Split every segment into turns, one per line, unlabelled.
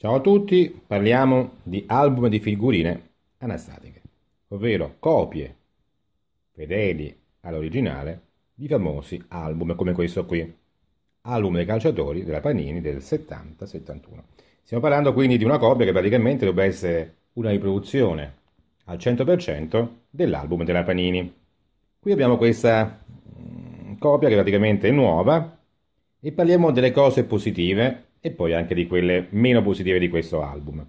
Ciao a tutti, parliamo di album di figurine anastatiche, ovvero copie fedeli all'originale di famosi album come questo qui, album dei calciatori della Panini del 70-71. Stiamo parlando quindi di una copia che praticamente dovrebbe essere una riproduzione al 100% dell'album della Panini. Qui abbiamo questa mm, copia che praticamente è nuova e parliamo delle cose positive e poi anche di quelle meno positive di questo album.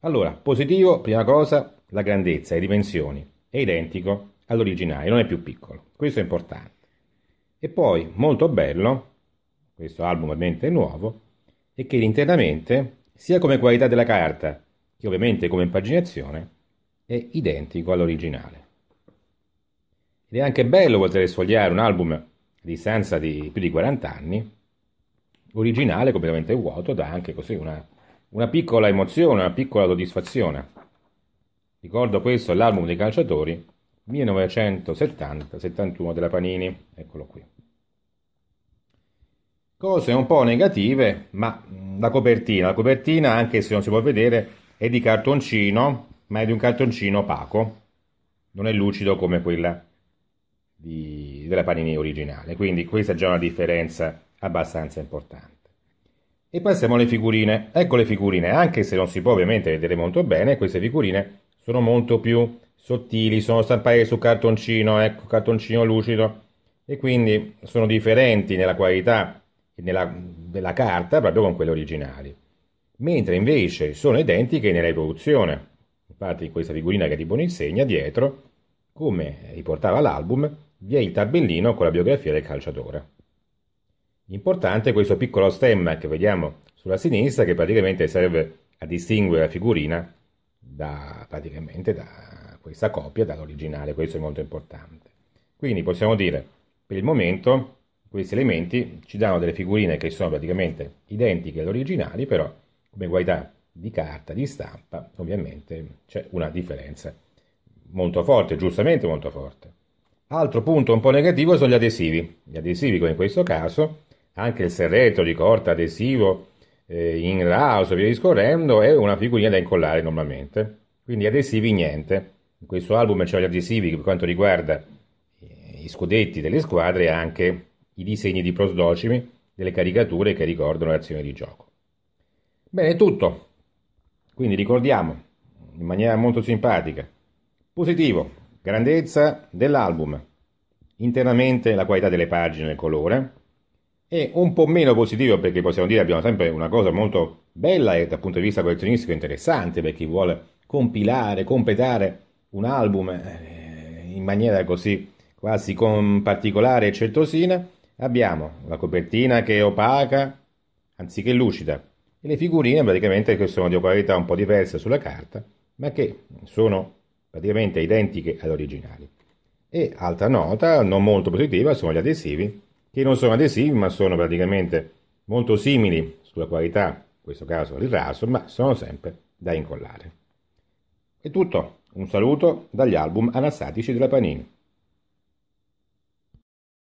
Allora, positivo, prima cosa, la grandezza, le dimensioni. È identico all'originale, non è più piccolo. Questo è importante. E poi, molto bello, questo album ovviamente è nuovo, è che internamente, sia come qualità della carta, che ovviamente come impaginazione, è identico all'originale. Ed è anche bello poter sfogliare un album a distanza di più di 40 anni originale, completamente vuoto, dà anche così una, una piccola emozione, una piccola soddisfazione. Ricordo questo è l'album dei calciatori 1970-71 della Panini, eccolo qui. Cose un po' negative, ma mm, la copertina, la copertina anche se non si può vedere è di cartoncino, ma è di un cartoncino opaco, non è lucido come quella di, della Panini originale, quindi questa è già una differenza abbastanza importante. E passiamo alle figurine. Ecco le figurine, anche se non si può ovviamente vedere molto bene, queste figurine sono molto più sottili, sono stampate su cartoncino, ecco, cartoncino lucido, e quindi sono differenti nella qualità nella, della carta proprio con quelle originali. Mentre invece sono identiche nella riproduzione. Infatti questa figurina che di buon insegna dietro, come riportava l'album, vi è il tabellino con la biografia del calciatore. Importante è questo piccolo stemma che vediamo sulla sinistra che praticamente serve a distinguere la figurina da, praticamente da questa copia, dall'originale, questo è molto importante. Quindi possiamo dire, per il momento, questi elementi ci danno delle figurine che sono praticamente identiche alle originali, però come qualità di carta, di stampa, ovviamente c'è una differenza molto forte, giustamente molto forte. Altro punto un po' negativo sono gli adesivi. Gli adesivi, come in questo caso, anche il serretto di corta adesivo eh, in raso, via discorrendo, è una figurina da incollare normalmente. Quindi adesivi niente. In questo album c'è gli adesivi per quanto riguarda eh, i scudetti delle squadre e anche i disegni di prosdocimi delle caricature che ricordano le azioni di gioco. Bene, è tutto. Quindi ricordiamo in maniera molto simpatica. Positivo, grandezza dell'album, internamente la qualità delle pagine e il colore, e un po' meno positivo perché possiamo dire abbiamo sempre una cosa molto bella e dal punto di vista collezionistico interessante per chi vuole compilare, completare un album eh, in maniera così quasi con particolare e certosina, abbiamo la copertina che è opaca anziché lucida e le figurine praticamente che sono di qualità un po' diverse sulla carta ma che sono praticamente identiche all'originale. E altra nota non molto positiva sono gli adesivi che non sono adesivi ma sono praticamente molto simili sulla qualità, in questo caso il raso, ma sono sempre da incollare. È tutto, un saluto dagli album anastatici della Panini.